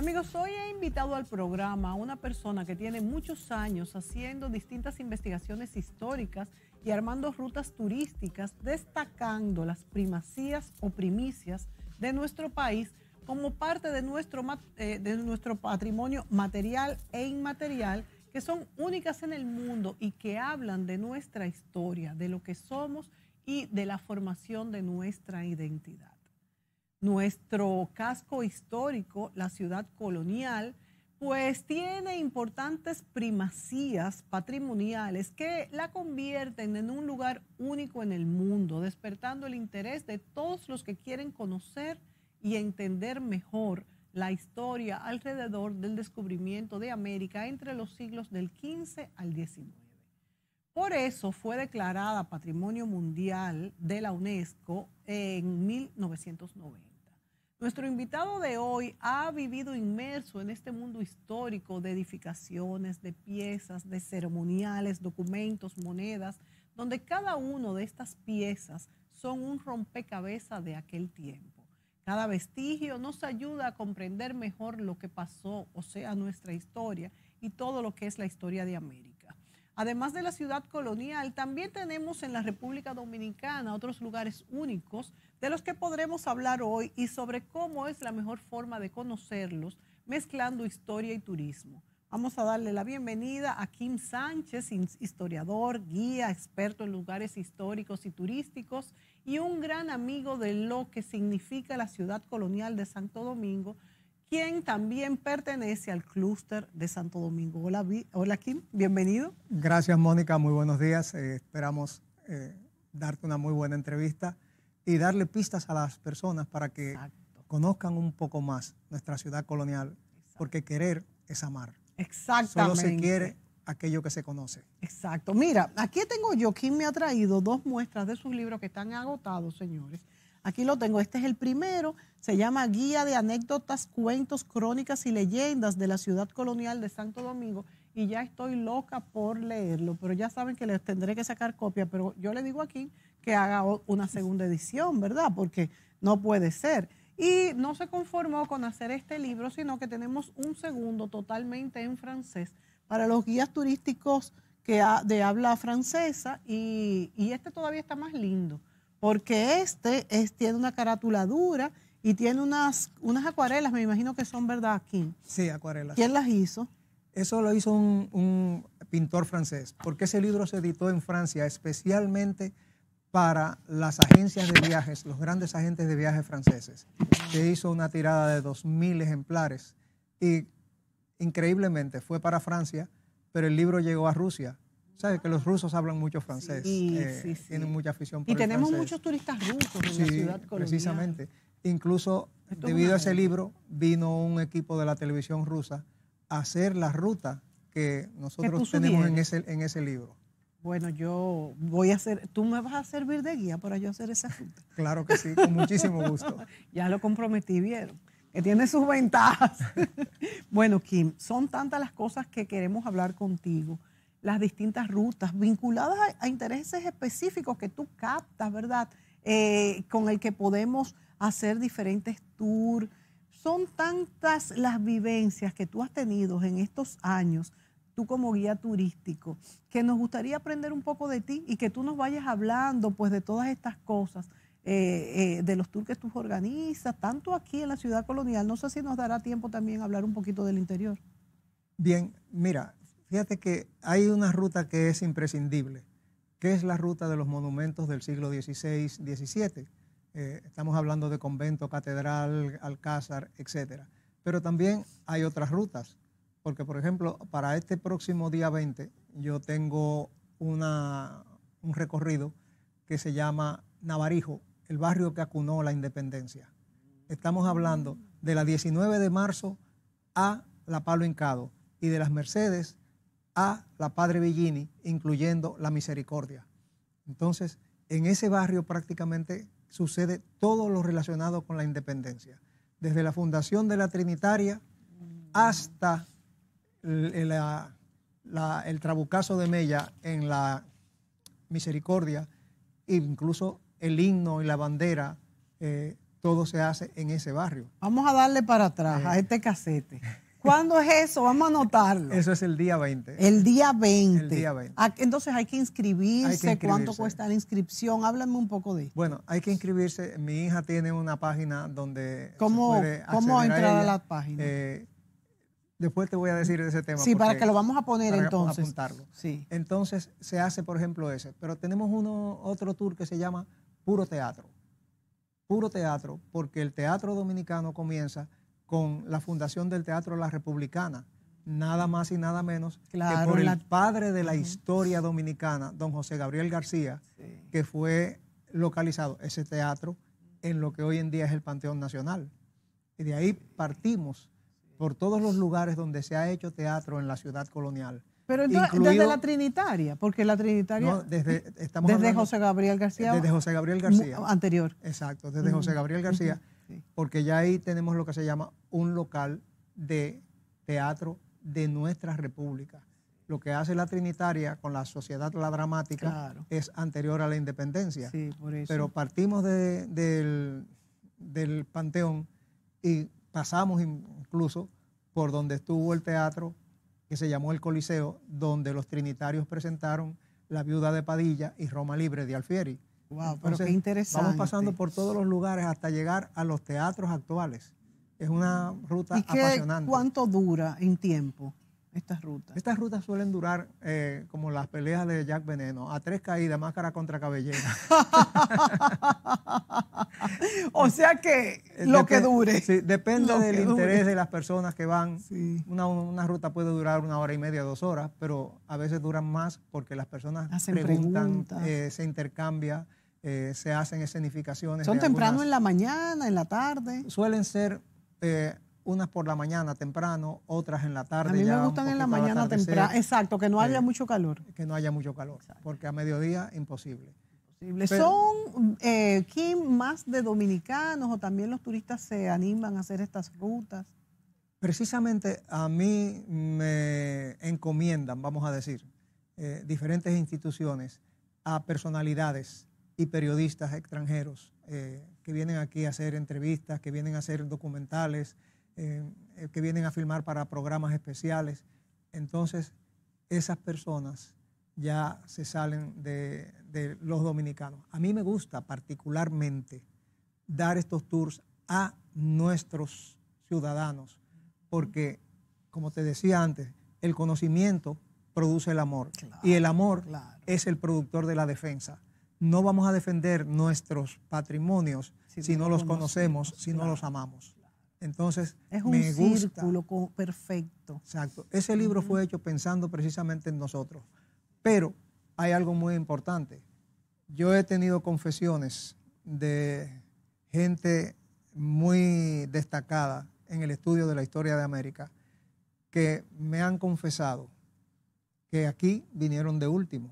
Amigos, hoy he invitado al programa a una persona que tiene muchos años haciendo distintas investigaciones históricas y armando rutas turísticas, destacando las primacías o primicias de nuestro país como parte de nuestro, eh, de nuestro patrimonio material e inmaterial, que son únicas en el mundo y que hablan de nuestra historia, de lo que somos y de la formación de nuestra identidad nuestro casco histórico, la ciudad colonial, pues tiene importantes primacías patrimoniales que la convierten en un lugar único en el mundo, despertando el interés de todos los que quieren conocer y entender mejor la historia alrededor del descubrimiento de América entre los siglos del XV al XIX. Por eso fue declarada Patrimonio Mundial de la UNESCO en 1990. Nuestro invitado de hoy ha vivido inmerso en este mundo histórico de edificaciones, de piezas, de ceremoniales, documentos, monedas, donde cada una de estas piezas son un rompecabezas de aquel tiempo. Cada vestigio nos ayuda a comprender mejor lo que pasó, o sea, nuestra historia y todo lo que es la historia de América. Además de la ciudad colonial, también tenemos en la República Dominicana otros lugares únicos de los que podremos hablar hoy y sobre cómo es la mejor forma de conocerlos mezclando historia y turismo. Vamos a darle la bienvenida a Kim Sánchez, historiador, guía, experto en lugares históricos y turísticos y un gran amigo de lo que significa la ciudad colonial de Santo Domingo quien también pertenece al clúster de Santo Domingo. Hola, hola Kim, bienvenido. Gracias Mónica, muy buenos días. Eh, esperamos eh, darte una muy buena entrevista y darle pistas a las personas para que conozcan un poco más nuestra ciudad colonial, porque querer es amar. Exactamente. Solo se quiere aquello que se conoce. Exacto. Mira, aquí tengo yo, Kim me ha traído dos muestras de sus libros que están agotados, señores. Aquí lo tengo, este es el primero se llama Guía de Anécdotas, Cuentos, Crónicas y Leyendas de la Ciudad Colonial de Santo Domingo y ya estoy loca por leerlo, pero ya saben que les tendré que sacar copia, pero yo le digo aquí que haga una segunda edición, ¿verdad? Porque no puede ser. Y no se conformó con hacer este libro, sino que tenemos un segundo totalmente en francés para los guías turísticos que de habla francesa y, este todavía está más lindo, porque este tiene una carátula dura y tiene unas, unas acuarelas, me imagino que son verdad, Kim. Sí, acuarelas. ¿Quién las hizo? Eso lo hizo un, un pintor francés, porque ese libro se editó en Francia especialmente para las agencias de viajes, los grandes agentes de viajes franceses. Se hizo una tirada de 2.000 ejemplares y increíblemente fue para Francia, pero el libro llegó a Rusia. Sabes que los rusos hablan mucho francés, sí, eh, sí, sí. tienen mucha afición por Y tenemos muchos turistas rusos en la ciudad colombiana. Precisamente. Incluso debido a ese libro vino un equipo de la televisión rusa a hacer la ruta que nosotros tenemos en ese, en ese libro. Bueno, yo voy a hacer, tú me vas a servir de guía para yo hacer esa ruta. Claro que sí, con muchísimo gusto. ya lo comprometí, vieron, que tiene sus ventajas. bueno, Kim, son tantas las cosas que queremos hablar contigo, las distintas rutas vinculadas a, intereses específicos que tú captas, ¿verdad? Eh, con el que podemos hacer diferentes tours. Son tantas las vivencias que tú has tenido en estos años, tú como guía turístico, que nos gustaría aprender un poco de ti y que tú nos vayas hablando pues de todas estas cosas. Eh, eh, de los tours que tú organizas, tanto aquí en la ciudad colonial. No sé si nos dará tiempo también hablar un poquito del interior. Bien, mira, fíjate que hay una ruta que es imprescindible, que es la ruta de los monumentos del siglo XVI, XVII. Eh, estamos hablando de convento, catedral, alcázar, etc. Pero también hay otras rutas, porque por ejemplo, para este próximo día 20 yo tengo una, un recorrido que se llama Navarijo, el barrio que acunó la independencia. Estamos hablando de la 19 de marzo a la Palo Hincado y de las Mercedes a la Padre Villini, incluyendo la Misericordia. Entonces, en ese barrio prácticamente sucede todo lo relacionado con la independencia, desde la fundación de la Trinitaria hasta el, trabucazo de Mella en la Misericordia, incluso el himno y la bandera, eh, todo se hace en ese barrio. Vamos a darle para atrás eh. a este casete. ¿Cuándo es eso? Vamos a anotarlo. Eso es el día 20. El día 20. El día 20. Ah, entonces hay que, inscribirse. ¿Cuánto cuesta la inscripción? Háblame un poco de esto. Bueno, hay que inscribirse. Mi hija tiene una página donde. ¿Cómo, ¿cómo entrar a, la página? Eh, después te voy a decir de ese tema. Sí, para que lo vamos a poner para entonces. apuntarlo. Sí. Entonces se hace, por ejemplo, ese. Pero tenemos uno, otro tour que se llama Puro Teatro. Puro Teatro, porque el teatro dominicano comienza con la fundación del Teatro La Republicana, nada más y nada menos que por el padre de la historia dominicana, don José Gabriel García, que fue localizado ese teatro en lo que hoy en día es el Panteón Nacional. Y de ahí partimos por todos los lugares donde se ha hecho teatro en la ciudad colonial. Pero entonces, desde la Trinitaria, porque la Trinitaria. desde, José Gabriel García. Desde José Gabriel García. Anterior. Exacto, desde José Gabriel García, porque ya ahí tenemos lo que se llama un local de teatro de nuestra república. Lo que hace la Trinitaria con la sociedad la dramática es anterior a la independencia. Sí, por eso. Pero partimos del, Panteón y pasamos incluso por donde estuvo el teatro que se llamó el Coliseo, donde los trinitarios presentaron La Viuda de Padilla y Roma Libre de Alfieri. Wow, pero qué interesante. Vamos pasando por todos los lugares hasta llegar a los teatros actuales. Es una ruta ¿Y qué, ¿Cuánto dura en tiempo estas rutas? Estas rutas suelen durar, eh, como las peleas de Jack Veneno, a tres caídas, máscara contra cabellera. o sea que eh, lo que dure. depende del interés de las personas que van. Sí. Una, una, ruta puede durar una hora y media, dos horas, pero a veces duran más porque las personas preguntan, eh, se intercambia. se hacen escenificaciones. ¿Son temprano en la mañana, en la tarde? Suelen ser eh, unas por la mañana temprano, otras en la tarde. A mí me gustan en la mañana temprano, exacto, que no haya mucho calor. Que no haya mucho calor, porque a mediodía imposible. ¿Son, eh, más de dominicanos o también los turistas se animan a hacer estas rutas? Precisamente a mí me encomiendan, vamos a decir, eh, diferentes instituciones a personalidades y periodistas extranjeros eh, que vienen aquí a hacer entrevistas, que vienen a hacer documentales, eh, que vienen a filmar para programas especiales. Entonces, esas personas ya se salen de, los dominicanos. A mí me gusta particularmente dar estos tours a nuestros ciudadanos, porque, como te decía antes, el conocimiento produce el amor y el amor es el productor de la defensa no vamos a defender nuestros patrimonios si, no, los conocemos, si no los amamos. Entonces, es un círculo perfecto. Exacto. Ese libro fue hecho pensando precisamente en nosotros. Pero hay algo muy importante. Yo he tenido confesiones de gente muy destacada en el estudio de la historia de América que me han confesado que aquí vinieron de último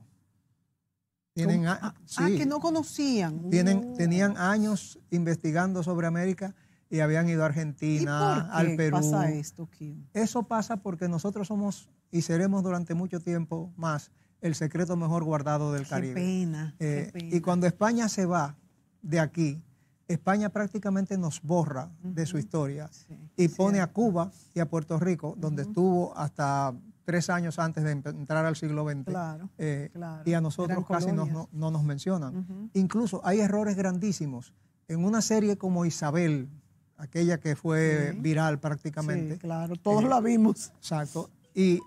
a, ah, ah, que no conocían. Tienen, Tenían años investigando sobre América y habían ido a Argentina, ¿Y por qué al Perú. pasa esto, Kim? Eso pasa porque nosotros somos y seremos durante mucho tiempo más el secreto mejor guardado del Caribe. qué eh, pena. Y cuando España se va de aquí, España prácticamente nos borra de su historia y pone a Cuba y a Puerto Rico, donde estuvo hasta tres años antes de entrar al siglo XX. Eh, y a nosotros casi no, nos mencionan. Incluso hay errores grandísimos. En una serie como Isabel, aquella que fue viral prácticamente. Sí, claro, todos eh, la vimos. Exacto. Y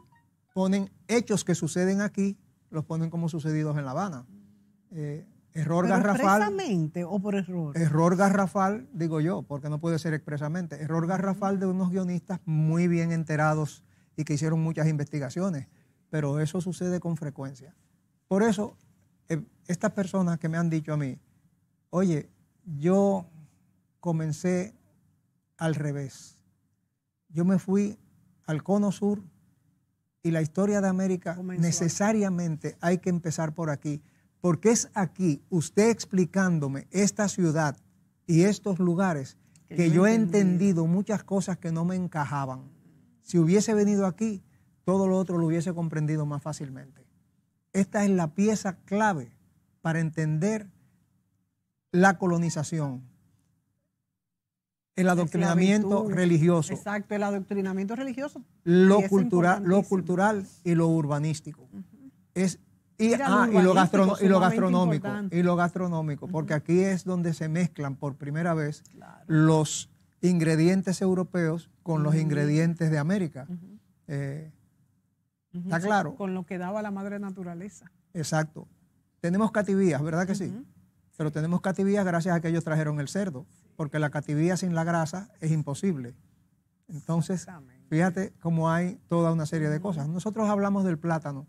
ponen hechos que suceden aquí, los ponen como sucedidos en La Habana. Eh, error garrafal. ¿Expresamente o por error? Error garrafal, digo yo, porque no puede ser expresamente. Error garrafal de unos guionistas muy bien enterados que hicieron muchas investigaciones, pero eso sucede con frecuencia. Por eso, eh, estas personas que me han dicho a mí, oye, yo comencé al revés. Yo me fui al cono sur y la historia de América necesariamente hay que empezar por aquí, porque es aquí, usted explicándome esta ciudad y estos lugares, que yo he entendido muchas cosas que no me encajaban. Si hubiese venido aquí, todo lo otro lo hubiese comprendido más fácilmente. Esta es la pieza clave para entender la colonización, el adoctrinamiento religioso. Exacto, el adoctrinamiento religioso. Lo, cultural, lo cultural y lo urbanístico. Ah, y, lo, y gastronómico. Y lo gastronómico, porque aquí es donde se mezclan por primera vez los ingredientes europeos con los ingredientes de América. Eh, ¿Está claro? Con lo que daba la madre naturaleza. Exacto. Tenemos cativías, ¿verdad que sí? Pero tenemos cativías gracias a que ellos trajeron el cerdo, porque la cativía sin la grasa es imposible. Entonces, fíjate cómo hay toda una serie de cosas. Nosotros hablamos del plátano.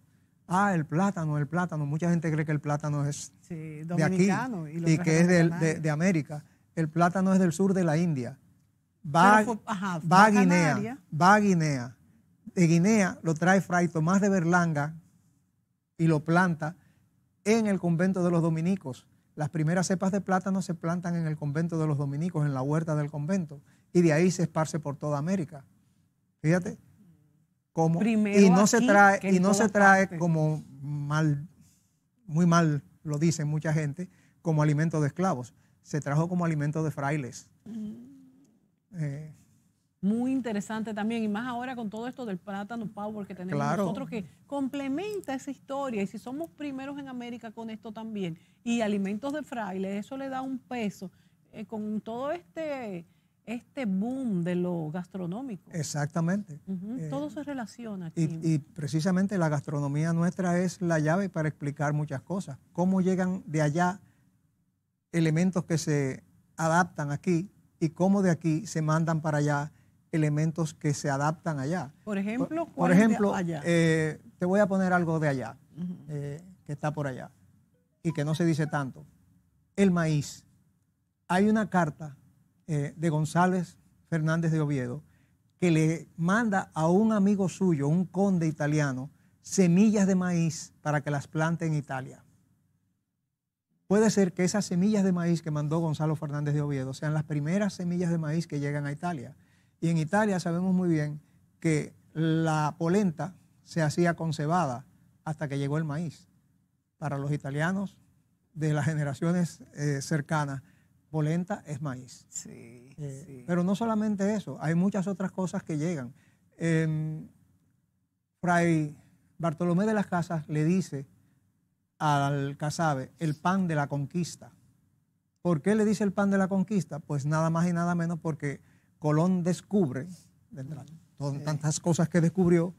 Ah, el plátano, el plátano. Mucha gente cree que el plátano es de aquí y, que es de América. El plátano es del sur de la India va, a Guinea, va a Guinea. De Guinea lo trae Fray Tomás de Berlanga y lo planta en el convento de los dominicos. Las primeras cepas de plátano se plantan en el convento de los dominicos, en la huerta del convento, y de ahí se esparce por toda América. Fíjate cómo y no se trae y no se trae como mal muy mal lo dicen mucha gente como alimento de esclavos, se trajo como alimento de frailes. Mm. Eh, muy interesante también, y más ahora con todo esto del plátano power que tenemos nosotros, que complementa esa historia. Y si somos primeros en América con esto también, y alimentos de frailes, eso le da un peso eh, con todo este, este boom de lo gastronómico. Exactamente. Eh, todo se relaciona. Aquí. Y, y precisamente la gastronomía nuestra es la llave para explicar muchas cosas. Cómo llegan de allá elementos que se adaptan aquí y cómo de aquí se mandan para allá elementos que se adaptan allá. Por ejemplo, por, ejemplo eh, te voy a poner algo de allá, eh, que está por allá, y que no se dice tanto. El maíz. Hay una carta eh, de González Fernández de Oviedo que le manda a un amigo suyo, un conde italiano, semillas de maíz para que las plante en Italia. Puede ser que esas semillas de maíz que mandó Gonzalo Fernández de Oviedo sean las primeras semillas de maíz que llegan a Italia. Y en Italia sabemos muy bien que la polenta se hacía con cebada hasta que llegó el maíz. Para los italianos de las generaciones eh, cercanas, polenta es maíz. Eh, sí, Pero no solamente eso, hay muchas otras cosas que llegan. Em, Fray Bartolomé de las Casas le dice al Casabe, el pan de la conquista. ¿Por qué le dice el pan de la conquista? Pues nada más y nada menos porque Colón descubre, de tantas cosas que descubrió,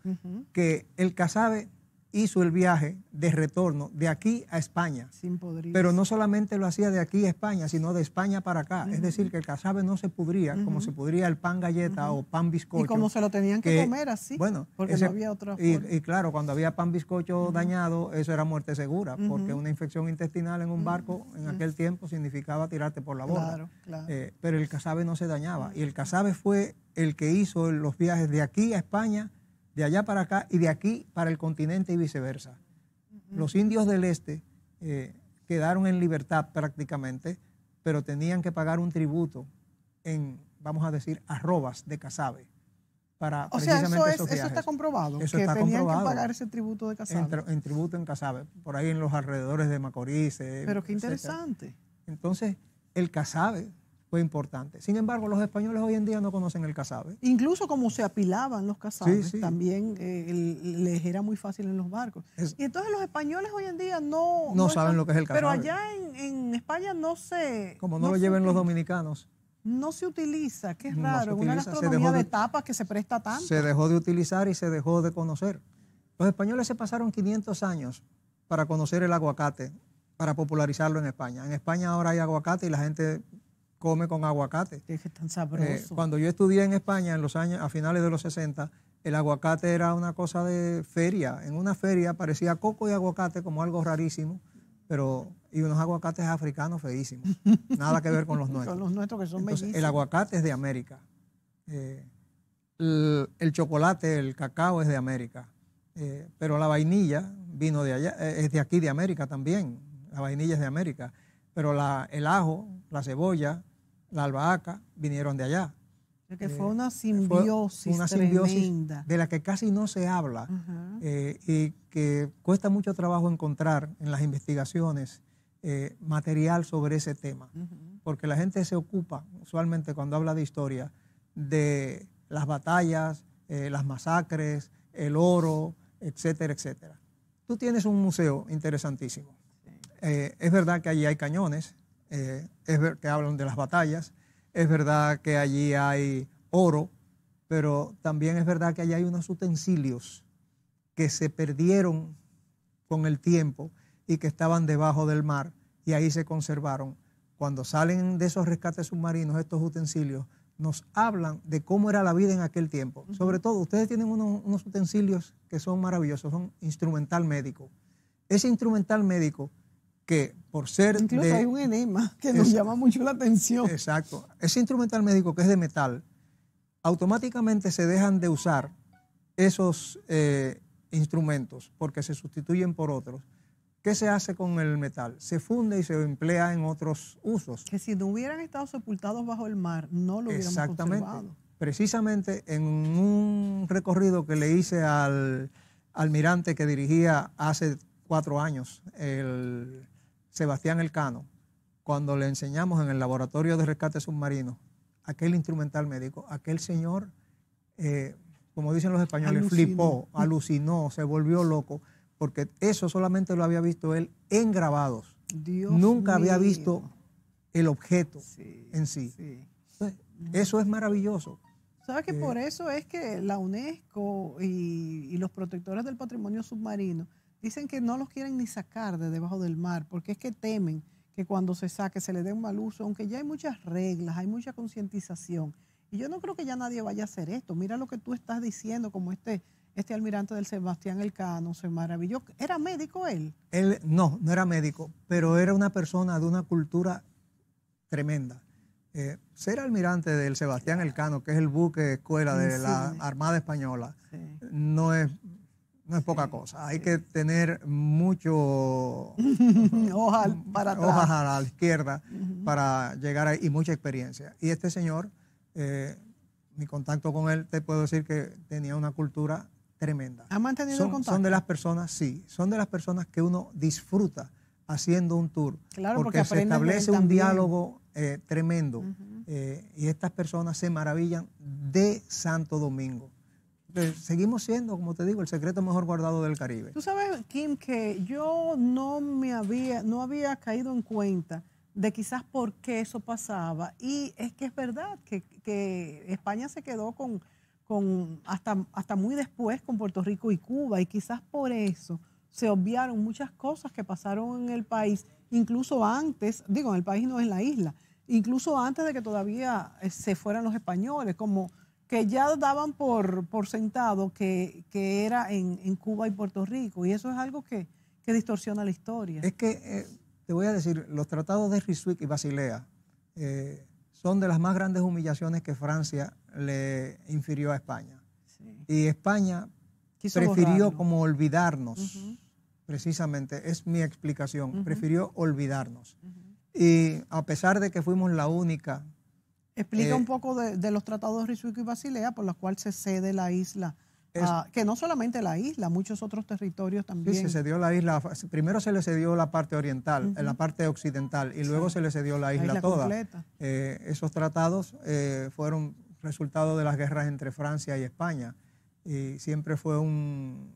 que el Casabe hizo el viaje de retorno de aquí a España. Sin Pero no solamente lo hacía de aquí a España, sino de España para acá. Es decir, que el casabe no se pudría como se pudría el pan galleta o pan bizcocho. Y como se lo tenían que, comer así. Bueno, porque no había otra y, y, claro, cuando había pan bizcocho dañado, eso era muerte segura, porque una infección intestinal en un barco en aquel tiempo significaba tirarte por la borda. Claro, claro. Eh, pero el casabe no se dañaba. Y el casabe fue el que hizo los viajes de aquí a España de allá para acá y de aquí para el continente y viceversa. Los indios del este eh, quedaron en libertad prácticamente, pero tenían que pagar un tributo en, vamos a decir, arrobas de casabe. Para precisamente eso, eso está comprobado. que está tenían comprobado. que pagar ese tributo de casabe. En, tributo en casabe, por ahí en los alrededores de Macorís. Eh, pero qué interesante. Entonces, el casabe fue importante. Sin embargo, los españoles hoy en día no conocen el casabe. Incluso como se apilaban los casabes, también eh, les era muy fácil en los barcos. y entonces los españoles hoy en día no... No, saben lo que es el casabe. Pero allá en, España no se... Como no, lo lleven los dominicanos. No se utiliza, Qué es raro, una gastronomía de, de tapas que se presta tanto. Se dejó de utilizar y se dejó de conocer. Los españoles se pasaron 500 años para conocer el aguacate, para popularizarlo en España. En España ahora hay aguacate y la gente come con aguacate. Eh, cuando yo estudié en España en los años, a finales de los 60, el aguacate era una cosa de feria. En una feria parecía coco y aguacate como algo rarísimo, pero y unos aguacates africanos feísimos. Nada que ver con los nuestros. los nuestros que son Entonces, El aguacate es de América. Eh, el, chocolate, el cacao es de América. Eh, pero la vainilla vino de allá, es de aquí de América también. La vainilla es de América. Pero la, el ajo, la cebolla, la albahaca, vinieron de allá. Que fue eh, una simbiosis, de la que casi no se habla eh, y que cuesta mucho trabajo encontrar en las investigaciones eh, material sobre ese tema, porque la gente se ocupa usualmente cuando habla de historia de las batallas, las masacres, el oro, etcétera, etcétera. Tú tienes un museo interesantísimo. es verdad que allí hay cañones, eh, es que hablan de las batallas, es verdad que allí hay oro, pero también es verdad que allí hay unos utensilios que se perdieron con el tiempo y que estaban debajo del mar y ahí se conservaron. Cuando salen de esos rescates submarinos estos utensilios, nos hablan de cómo era la vida en aquel tiempo. Sobre todo, ustedes tienen unos, unos, utensilios que son maravillosos, son instrumental médico. Ese instrumental médico que ser Incluso hay un enema que nos llama mucho la atención. Exacto. Ese instrumental médico que es de metal, automáticamente se dejan de usar esos eh, instrumentos porque se sustituyen por otros. ¿Qué se hace con el metal? Se funde y se emplea en otros usos. Que si no hubieran estado sepultados bajo el mar, no lo hubiéramos Exactamente. Precisamente en un recorrido que le hice al almirante que dirigía hace cuatro años el Sebastián Elcano, cuando le enseñamos en el laboratorio de rescate submarino, aquel instrumental médico, aquel señor, eh, como dicen los españoles, flipó, alucinó, se volvió loco, porque eso solamente lo había visto él en grabados. Nunca había visto el objeto en sí. eso es maravilloso. ¿Sabes que eh, por eso es que la UNESCO y los protectores del patrimonio submarino Dicen que no los quieren ni sacar de debajo del mar, porque es que temen que cuando se saque se le dé un mal uso, aunque ya hay muchas reglas, hay mucha concientización. Y yo no creo que ya nadie vaya a hacer esto. Mira lo que tú estás diciendo, como este, este almirante del Sebastián Elcano se maravilló. ¿Era médico él? Él no, no era médico, pero era una persona de una cultura tremenda. Eh, ser almirante del Sebastián Elcano, que es el buque escuela de la Armada Española, no es no es poca cosa. Hay que tener mucho hojas a la izquierda para llegar ahí y mucha experiencia. Y este señor, eh, mi contacto con él, te puedo decir que tenía una cultura tremenda. ¿Ha mantenido son, contacto? Son de las personas, sí, son de las personas que uno disfruta haciendo un tour. Claro, porque, se establece un diálogo eh, tremendo. Eh, y estas personas se maravillan de Santo Domingo seguimos siendo, como te digo, el secreto mejor guardado del Caribe. Tú sabes, Kim, que yo no me había, no había caído en cuenta de quizás por qué eso pasaba. Y es que es verdad que, España se quedó con, con hasta, hasta muy después con Puerto Rico y Cuba, y quizás por eso se obviaron muchas cosas que pasaron en el país, incluso antes, digo, en el país no es la isla, incluso antes de que todavía eh, se fueran los españoles, como que ya daban por, por sentado que, que era en, en, Cuba y Puerto Rico. Y eso es algo que, distorsiona la historia. Es que, eh, te voy a decir, los tratados de Risuic y Basilea eh, son de las más grandes humillaciones que Francia le infirió a España. Y España prefirió como olvidarnos, precisamente, es mi explicación, prefirió olvidarnos. Y a pesar de que fuimos la única Explica eh, un poco de, los tratados de Rizuico y Basilea por los cuales se cede la isla. Ah, que no solamente la isla, muchos otros territorios también. Sí, se cedió la isla. Primero se le cedió la parte oriental, la parte occidental, y luego se le cedió la isla, toda. Eh, esos tratados eh, fueron resultado de las guerras entre Francia y España. Y siempre fue un,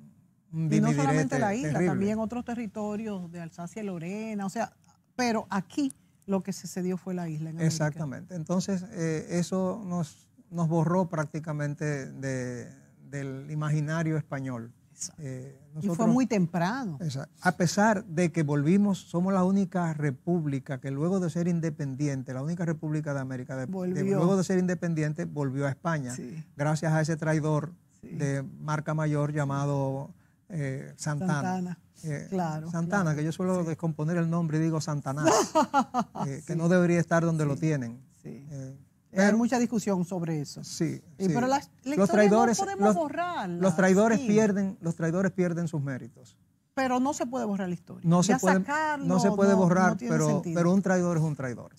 Y no solamente la isla, también otros territorios de Alsacia y Lorena. O sea, pero aquí lo que se cedió fue la isla. En América. Exactamente. Entonces, eh, eso nos, nos borró prácticamente del imaginario español. Eh, y fue muy temprano. a pesar de que volvimos, somos la única república que luego de ser independiente, la única república de América, de, luego de ser independiente, volvió a España, gracias a ese traidor de marca mayor llamado eh, Santana. Eh, claro, Santana, que yo suelo descomponer el nombre y digo Santana, eh, que no debería estar donde lo tienen. Eh, Hay mucha discusión sobre eso. Sí. Pero las, los traidores, no podemos los, Los traidores, pierden, los traidores pierden sus méritos. Pero no se puede borrar la historia. No, se, puede, no se puede borrar, pero, pero un traidor es un traidor.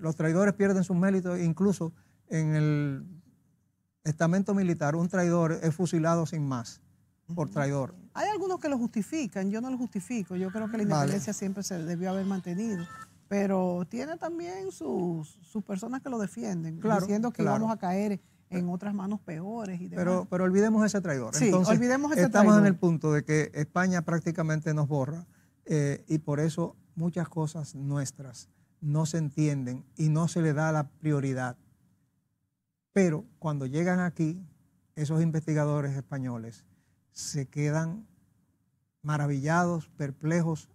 los traidores pierden sus méritos, incluso en el estamento militar, un traidor es fusilado sin más por traidor. Hay algunos que lo justifican, yo no lo justifico, yo creo que la independencia siempre se debió haber mantenido, pero tiene también sus, personas que lo defienden, diciendo que vamos íbamos a caer en otras manos peores. Pero, pero olvidemos ese traidor. Sí, olvidemos ese estamos en el punto de que España prácticamente nos borra eh, y por eso muchas cosas nuestras no se entienden y no se le da la prioridad. Pero cuando llegan aquí, esos investigadores españoles, se quedan maravillados, perplejos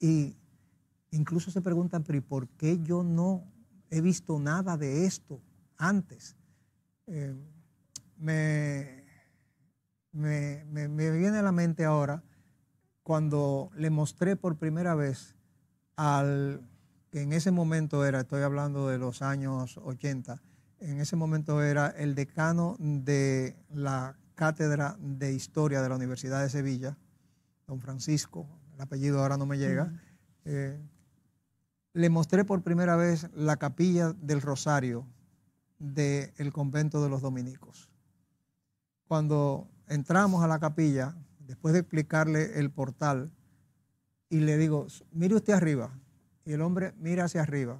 e incluso se preguntan, pero por qué yo no he visto nada de esto antes? Eh, me, me viene a la mente ahora cuando le mostré por primera vez al que en ese momento era, estoy hablando de los años 80, en ese momento era el decano de la cátedra de historia de la Universidad de Sevilla, don Francisco, el apellido ahora no me llega, eh, le mostré por primera vez la capilla del Rosario del convento de los dominicos. Cuando entramos a la capilla, después de explicarle el portal, y le digo, mire usted arriba, y el hombre mira hacia arriba.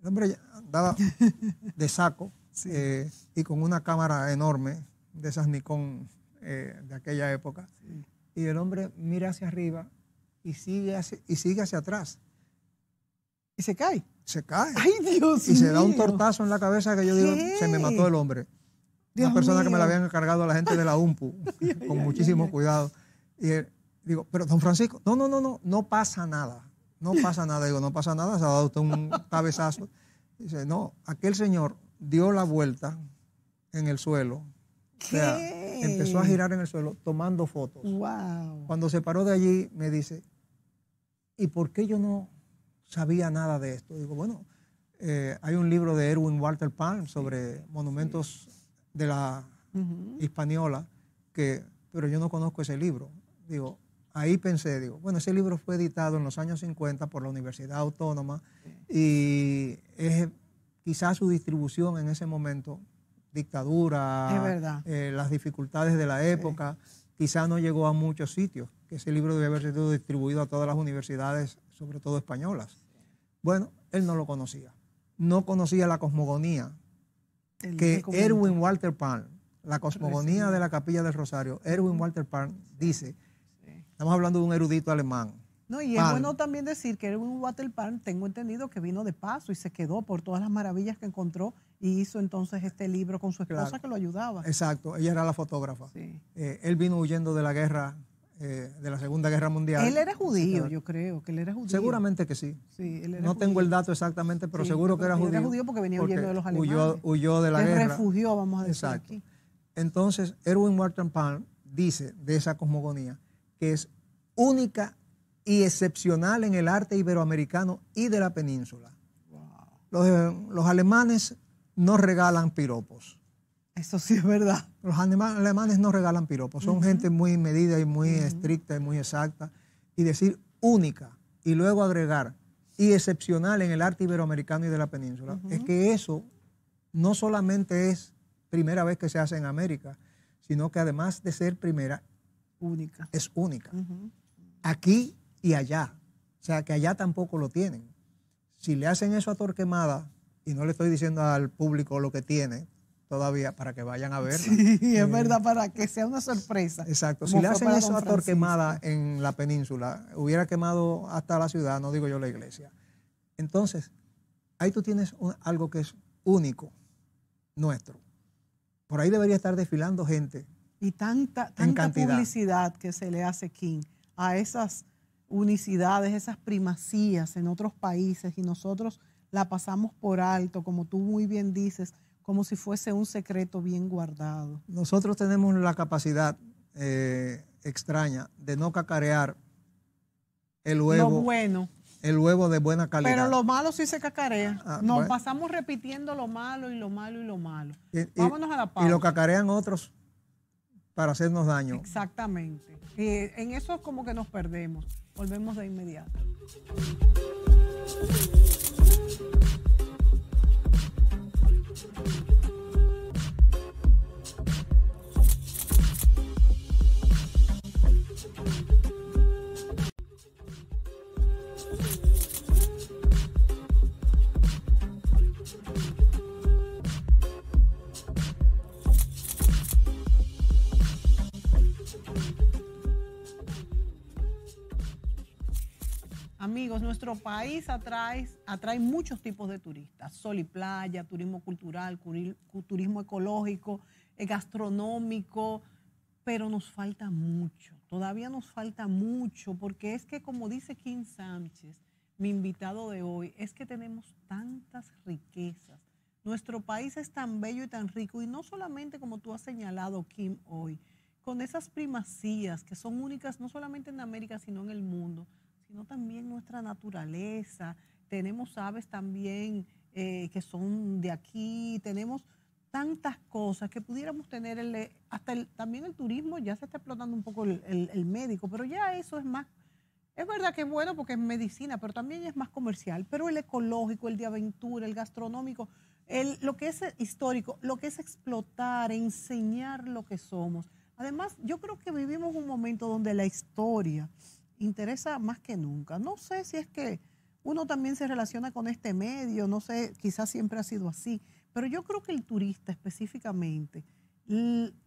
El hombre andaba de saco eh, y con una cámara enorme de esas Nikon eh, de aquella época. Y el hombre mira hacia arriba y sigue hacia, y sigue hacia atrás. Y se cae. Se cae. ¡Ay, Dios Y se da un tortazo en la cabeza que yo digo, se me mató el hombre. Una persona que me la habían encargado a la gente de la UMPU, con muchísimo cuidado. Y digo, pero don Francisco, no, no, no, no, no pasa nada. No pasa nada. Digo, no pasa nada, se ha dado usted un cabezazo. Dice, no, aquel señor dio la vuelta en el suelo, empezó a girar en el suelo tomando fotos. Cuando se paró de allí, me dice, ¿y por qué yo no sabía nada de esto? Digo, bueno, eh, hay un libro de Erwin Walter Palm sobre monumentos de la hispaniola, que, pero yo no conozco ese libro. Digo, ahí pensé, digo, bueno, ese libro fue editado en los años 50 por la Universidad Autónoma y es, quizás su distribución en ese momento dictadura, eh, las dificultades de la época, quizá no llegó a muchos sitios, que ese libro debe haber sido distribuido a todas las universidades, sobre todo españolas. Bueno, él no lo conocía. No conocía la cosmogonía que Erwin Walter Pan, la cosmogonía de la Capilla del Rosario, Erwin Walter Pan dice, estamos hablando de un erudito alemán, no, y es bueno también decir que Erwin Walter Pan, tengo entendido que vino de paso y se quedó por todas las maravillas que encontró y hizo entonces este libro con su esposa que lo ayudaba. Exacto, ella era la fotógrafa. Eh, él vino huyendo de la guerra, eh, de la Segunda Guerra Mundial. Él era judío, yo creo, que él era judío. Seguramente que sí. no tengo el dato exactamente, pero seguro que era judío. Era judío porque venía huyendo de los alemanes. Huyó, de la guerra. Se refugió, vamos a decir Aquí. Entonces, Erwin Martin Palm dice de esa cosmogonía que es única y excepcional en el arte iberoamericano y de la península. Los, eh, los alemanes no regalan piropos. Eso sí es verdad. Los alemanes no regalan piropos. Son gente muy medida y muy estricta y muy exacta. Y decir única y luego agregar y excepcional en el arte iberoamericano y de la península es que eso no solamente es primera vez que se hace en América, sino que además de ser primera, única. Es única. Aquí y allá. O sea, que allá tampoco lo tienen. Si le hacen eso a Torquemada, y no le estoy diciendo al público lo que tiene todavía para que vayan a ver. Sí, es eh, verdad, para que sea una sorpresa. Exacto. Si le hacen eso a Torquemada en la península, hubiera quemado hasta la ciudad, no digo yo la iglesia. Entonces, ahí tú tienes algo que es único, nuestro. Por ahí debería estar desfilando gente. Y tanta, tanta publicidad que se le hace King a esas unicidades, esas primacías en otros países y nosotros la pasamos por alto, como tú muy bien dices, como si fuese un secreto bien guardado. Nosotros tenemos la capacidad eh, extraña de no cacarear el huevo. bueno. El huevo de buena calidad. Pero lo malo sí se cacarea. Ah, nos pasamos repitiendo lo malo y lo malo y lo malo. Vámonos a la paz Y lo cacarean otros para hacernos daño. Exactamente. en eso es como que nos perdemos. Volvemos de inmediato. Pues nuestro país atrae, atrae muchos tipos de turistas, sol y playa, turismo cultural, turismo ecológico, eh, gastronómico, pero nos falta mucho, todavía nos falta mucho, porque es que como dice Kim Sánchez, mi invitado de hoy, es que tenemos tantas riquezas. Nuestro país es tan bello y tan rico, y no solamente como tú has señalado, Kim, hoy, con esas primacías que son únicas no solamente en América, sino en el mundo no también nuestra naturaleza. Tenemos aves también eh, que son de aquí, tenemos tantas cosas que pudiéramos tener, el, hasta el, también el turismo, ya se está explotando un poco el, el médico, pero ya eso es más es verdad que es bueno porque es medicina, pero también es más comercial. Pero el ecológico, el de aventura, el gastronómico, el, lo que es histórico, lo que es explotar, enseñar lo que somos. Además, yo creo que vivimos un momento donde la historia interesa más que nunca. No sé si es que uno también se relaciona con este medio, no sé, quizás siempre ha sido así, pero yo creo que el turista específicamente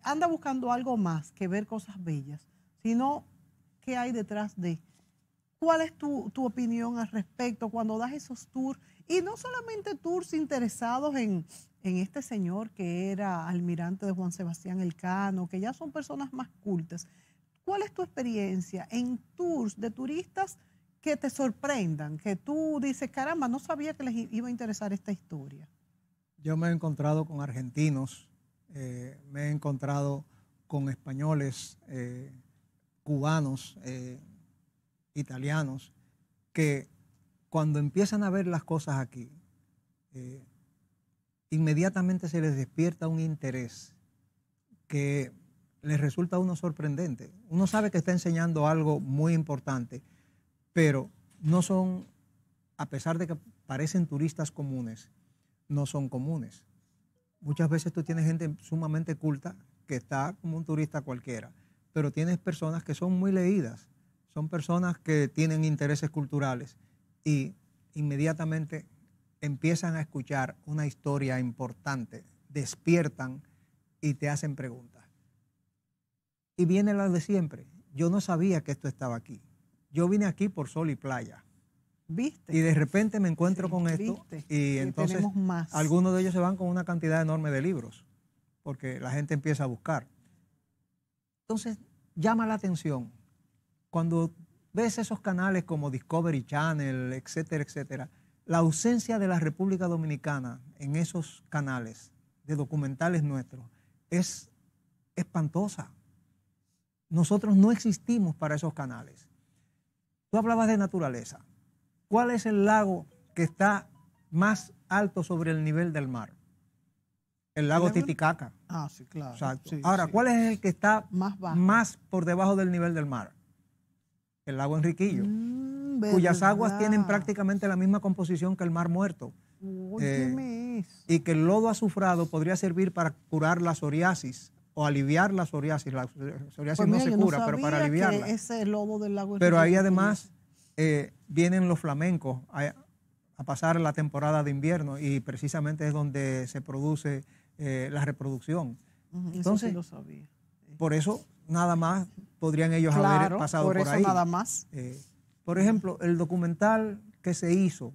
anda buscando algo más que ver cosas bellas, sino qué hay detrás de. ¿Cuál es tu, opinión al respecto cuando das esos tours? Y no solamente tours interesados en, en este señor que era almirante de Juan Sebastián Elcano, que ya son personas más cultas, ¿Cuál es tu experiencia en tours de turistas que te sorprendan, que tú dices, caramba, no sabía que les iba a interesar esta historia? Yo me he encontrado con argentinos, eh, me he encontrado con españoles, eh, cubanos, eh, italianos, que cuando empiezan a ver las cosas aquí, inmediatamente se les despierta un interés que les resulta a uno sorprendente. Uno sabe que está enseñando algo muy importante, pero no son, a pesar de que parecen turistas comunes, no son comunes. Muchas veces tú tienes gente sumamente culta que está como un turista cualquiera, pero tienes personas que son muy leídas, son personas que tienen intereses culturales y inmediatamente empiezan a escuchar una historia importante, despiertan y te hacen preguntas. Y viene la de siempre. Yo no sabía que esto estaba aquí. Yo vine aquí por sol y playa. ¿Viste? Y de repente me encuentro con esto y entonces algunos de ellos se van con una cantidad enorme de libros porque la gente empieza a buscar. Entonces llama la atención cuando ves esos canales como Discovery Channel, etcétera, etcétera, la ausencia de la República Dominicana en esos canales de documentales nuestros es espantosa. Nosotros no existimos para esos canales. Tú hablabas de naturaleza. ¿Cuál es el lago que está más alto sobre el nivel del mar? El lago Titicaca. Ah, sí, claro. Ahora, ¿cuál es el que está más, por debajo del nivel del mar? El lago Enriquillo, mm, cuyas aguas tienen prácticamente la misma composición que el mar muerto. Eh, y que el lodo azufrado podría servir para curar la psoriasis o aliviar la psoriasis. La psoriasis pues no se cura, pero para aliviarla. pero ahí además eh, vienen los flamencos a, pasar la temporada de invierno y precisamente es donde se produce eh, la reproducción. Entonces, eso por eso nada más podrían ellos haber pasado por, por eso nada más. Eh, por ejemplo, el documental que se hizo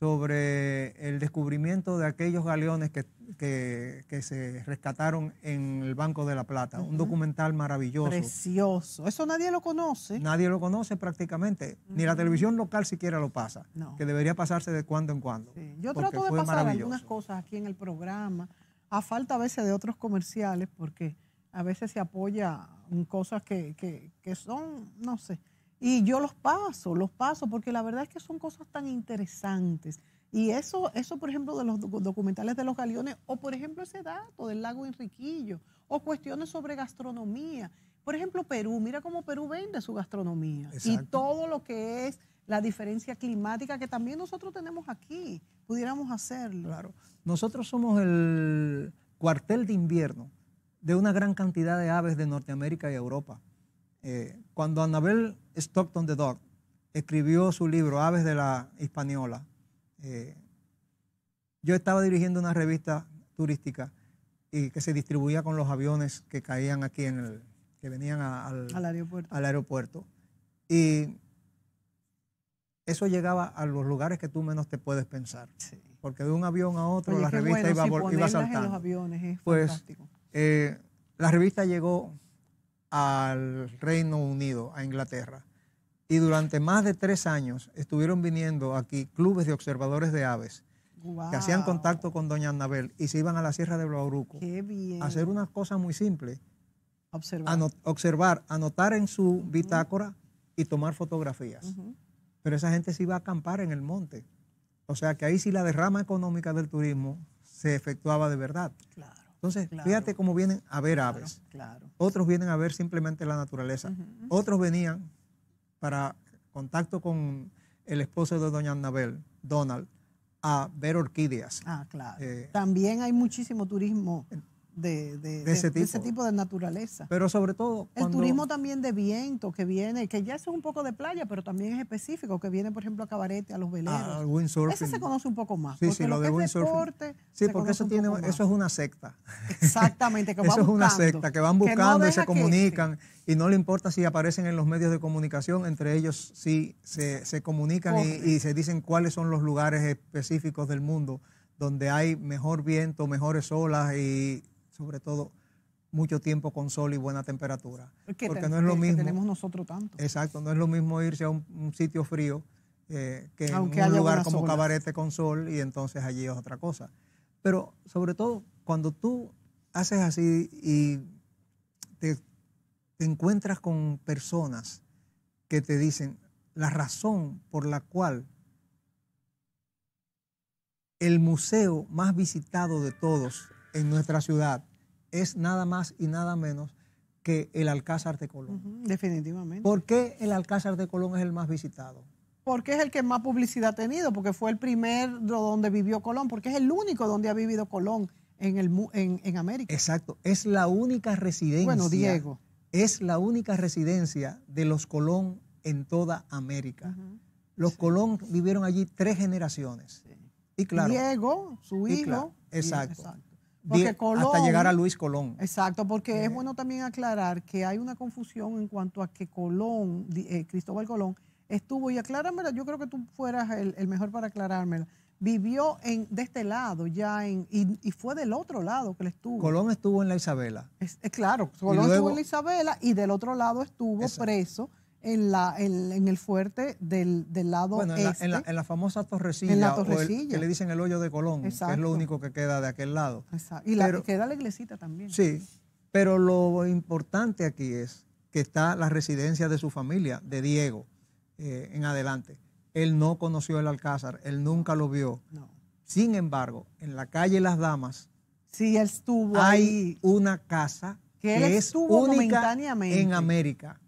sobre el descubrimiento de aquellos galeones que que, se rescataron en el Banco de la Plata. Un documental maravilloso. Precioso. Eso nadie lo conoce. Nadie lo conoce prácticamente. Ni la mm. televisión local siquiera lo pasa. Que debería pasarse de cuando en cuando. Yo trato de pasar algunas cosas aquí en el programa, a falta a veces de otros comerciales, porque a veces se apoya en cosas que, que son, no sé. Y yo los paso, los paso, porque la verdad es que son cosas tan interesantes y eso, eso, por ejemplo, de los documentales de los galeones, o por ejemplo ese dato del lago Enriquillo, o cuestiones sobre gastronomía. Por ejemplo, Perú, mira cómo Perú vende su gastronomía y todo lo que es la diferencia climática que también nosotros tenemos aquí, pudiéramos hacerlo. Claro, nosotros somos el cuartel de invierno de una gran cantidad de aves de Norteamérica y Europa. Eh, cuando Annabel Stockton de Dort escribió su libro Aves de la Hispaniola, eh, yo estaba dirigiendo una revista turística y que se distribuía con los aviones que caían aquí en el, que venían al, aeropuerto. al, aeropuerto. Y eso llegaba a los lugares que tú menos te puedes pensar. Porque de un avión a otro la revista iba, saltando. pues, la revista llegó al Reino Unido, a Inglaterra y durante más de tres años estuvieron viniendo aquí clubes de observadores de aves que hacían contacto con doña Anabel y se iban a la Sierra de Blauruco a hacer una cosa muy simple. Observar. observar, anotar en su bitácora y tomar fotografías. Pero esa gente se iba a acampar en el monte. O sea que ahí sí la derrama económica del turismo se efectuaba de verdad. Claro. Entonces, fíjate cómo vienen a ver aves. Otros vienen a ver simplemente la naturaleza. Otros venían para contacto con el esposo de doña Anabel, Donald, a ver orquídeas. Ah, claro. Eh, También hay muchísimo turismo de, ese tipo de naturaleza. Pero sobre todo... El turismo también de viento que viene, que ya es un poco de playa, pero también es específico, que viene, por ejemplo, a Cabarete, a los veleros. Ah, Ese se conoce un poco más. Sí, porque lo, de que Sí, porque eso, tiene, eso es una secta. Exactamente, que Eso es una secta, que van buscando y se comunican. Y no le importa si aparecen en los medios de comunicación, entre ellos sí se, comunican y se dicen cuáles son los lugares específicos del mundo donde hay mejor viento, mejores olas y sobre todo mucho tiempo con sol y buena temperatura. Porque no es lo mismo. tenemos nosotros tanto. Exacto, no es lo mismo irse a un, sitio frío eh, que en un lugar como Cabarete con sol y entonces allí es otra cosa. Pero sobre todo, cuando tú haces así y te encuentras con personas que te dicen la razón por la cual el museo más visitado de todos en nuestra ciudad es nada más y nada menos que el Alcázar de Colón. definitivamente. ¿Por qué el Alcázar de Colón es el más visitado? Porque es el que más publicidad ha tenido, porque fue el primero donde vivió Colón, porque es el único donde ha vivido Colón en, el, en, América. Exacto, es la única residencia. Bueno, Diego. Es la única residencia de los Colón en toda América. Los Colón vivieron allí tres generaciones. Y claro. Diego, su hijo. exacto hasta llegar a Luis Colón. Exacto, porque es eh. bueno también aclarar que hay una confusión en cuanto a que Colón, eh, Cristóbal Colón, estuvo, y acláramela, yo creo que tú fueras el, mejor para aclarármela, vivió en, de este lado ya en, y, fue del otro lado que le estuvo. Colón estuvo en la Isabela. Es, eh, claro, Colón estuvo en la Isabela y del otro lado estuvo preso en, la, en, el fuerte del, lado en, la, en, la, este. en, la, famosa torrecilla, en la torrecilla. que le dicen el hoyo de Colón, que es lo único que queda de aquel lado. Exacto. Y la queda la iglesita también. Sí, pero lo importante aquí es que está la residencia de su familia, de Diego, eh, en adelante. Él no conoció el Alcázar, él nunca lo vio. No. Sin embargo, en la calle Las Damas, sí, él estuvo hay una casa que es única en América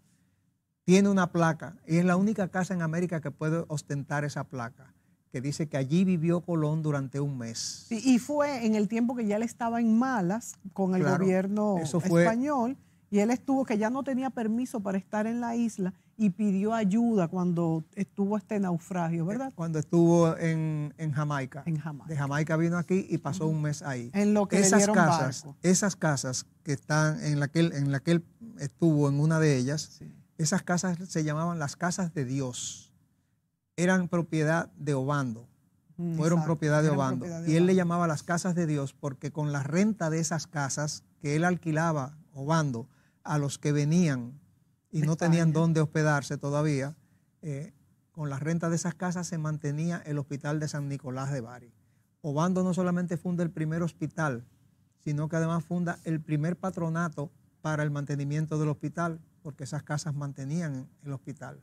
tiene una placa y es la única casa en América que puede ostentar esa placa que dice que allí vivió Colón durante un mes. Y, fue en el tiempo que ya él estaba en malas con el gobierno español y él estuvo que ya no tenía permiso para estar en la isla y pidió ayuda cuando estuvo este naufragio, ¿verdad? Eh, cuando estuvo en, Jamaica. En De Jamaica vino aquí y pasó un mes ahí. En lo que esas casas, esas casas que están en la que él, en la que él estuvo en una de ellas. Sí esas casas se llamaban las casas de Dios. Eran propiedad de Obando. Mm, fueron propiedad de Obando. y él le llamaba las casas de Dios porque con la renta de esas casas que él alquilaba, Obando, a los que venían y no tenían dónde hospedarse todavía, eh, con la renta de esas casas se mantenía el hospital de San Nicolás de Bari. Obando no solamente funda el primer hospital, sino que además funda el primer patronato para el mantenimiento del hospital, porque esas casas mantenían el hospital.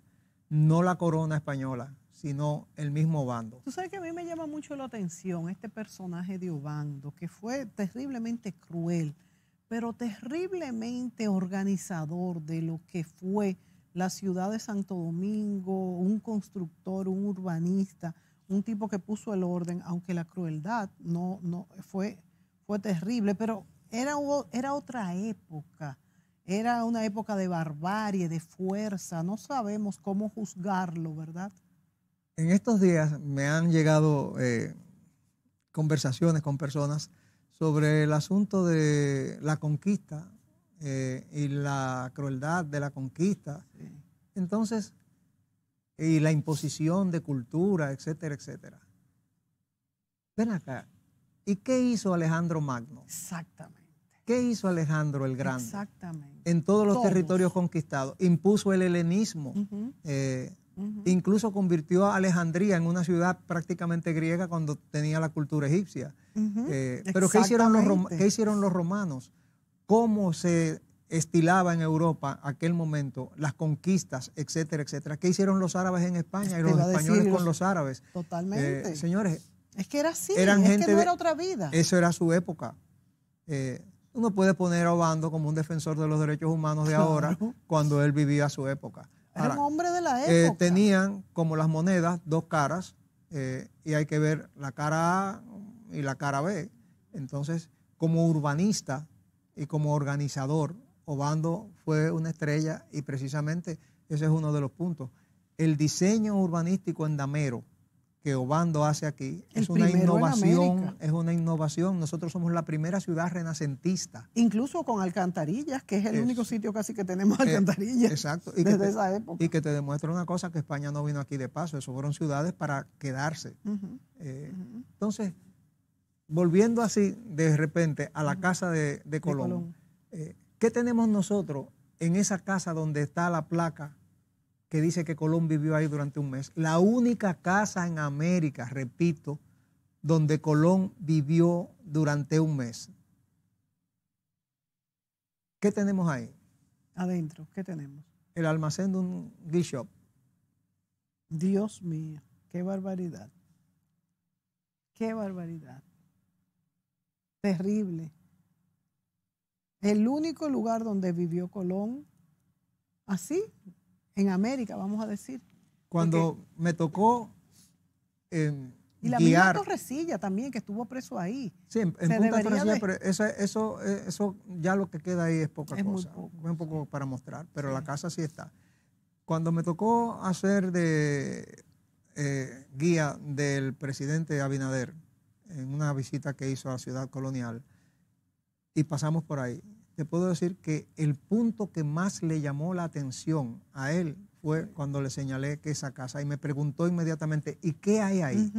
No la corona española, sino el mismo Obando. Tú sabes que a mí me llama mucho la atención este personaje de Obando, que fue terriblemente cruel, pero terriblemente organizador de lo que fue la ciudad de Santo Domingo, un constructor, un urbanista, un tipo que puso el orden, aunque la crueldad no, no fue, fue terrible, pero era, era otra época era una época de barbarie, de fuerza, no sabemos cómo juzgarlo, ¿verdad? En estos días me han llegado eh, conversaciones con personas sobre el asunto de la conquista eh, y la crueldad de la conquista. Entonces, y la imposición de cultura, etcétera, etcétera. Ven acá, ¿y qué hizo Alejandro Magno? Exactamente. ¿Qué hizo Alejandro el Grande? Exactamente. En todos los territorios conquistados. Impuso el helenismo. Eh, incluso convirtió a Alejandría en una ciudad prácticamente griega cuando tenía la cultura egipcia. Eh, pero ¿qué hicieron, los romanos? ¿Cómo se estilaba en Europa aquel momento, las conquistas, etcétera, etcétera? ¿Qué hicieron los árabes en España y los españoles con los árabes? Eh, Totalmente. señores. Es que era así, es que no era otra vida. eso era su época. Uno puede poner a Obando como un defensor de los derechos humanos de ahora cuando él vivía su época. Era un hombre de la eh, época. tenían, como las monedas, dos caras eh, y hay que ver la cara A y la cara B. Entonces, como urbanista y como organizador, Obando fue una estrella y precisamente ese es uno de los puntos. El diseño urbanístico en Damero, que Obando hace aquí es una innovación, es una innovación. Nosotros somos la primera ciudad renacentista. Incluso con alcantarillas, que es el único sitio casi que tenemos eh, alcantarillas. exacto. Y desde esa época. Y que te demuestra una cosa que España no vino aquí de paso, eso fueron ciudades para quedarse. Eh, entonces, volviendo así de repente a la casa de, Colón, eh, ¿qué tenemos nosotros en esa casa donde está la placa que dice que Colón vivió ahí durante un mes. La única casa en América, repito, donde Colón vivió durante un mes. ¿Qué tenemos ahí? Adentro, ¿qué tenemos? El almacén de un shop Dios mío, qué barbaridad. Qué barbaridad. Terrible. El único lugar donde vivió Colón, así, en América, vamos a decir. Cuando me tocó guiar... Em, y la misma Torrecilla también, que estuvo preso ahí. Sí, en, Punta Torrecilla, pero eso, eh, eso, ya lo que queda ahí es poca cosa. Es un poco para mostrar, pero la casa sí está. Cuando me tocó hacer de eh, guía del presidente Abinader en una visita que hizo a la ciudad colonial, y pasamos por ahí, te puedo decir que el punto que más le llamó la atención a él fue cuando le señalé que esa casa y me preguntó inmediatamente, ¿y qué hay ahí?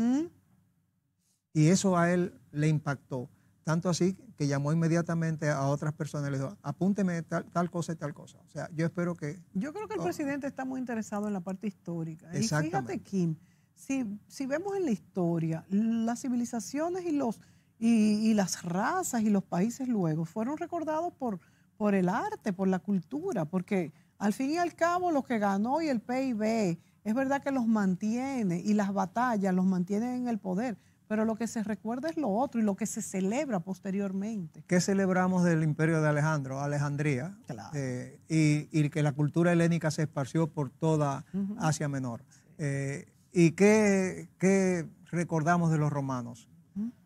Y eso a él le impactó. Tanto así que llamó inmediatamente a otras personas y le dijo, apúnteme tal, cosa y tal cosa. O sea, yo espero que... Yo creo que el oh. presidente está muy interesado en la parte histórica. Y fíjate, Kim, si, si vemos en la historia, las civilizaciones y los y, las razas y los países luego fueron recordados por, por el arte, por la cultura, porque al fin y al cabo lo que ganó y el PIB es verdad que los mantiene y las batallas los mantienen en el poder, pero lo que se recuerda es lo otro y lo que se celebra posteriormente. ¿Qué celebramos del imperio de Alejandro, Alejandría? Eh, y, que la cultura helénica se esparció por toda Asia Menor. Eh, ¿Y qué, qué recordamos de los romanos?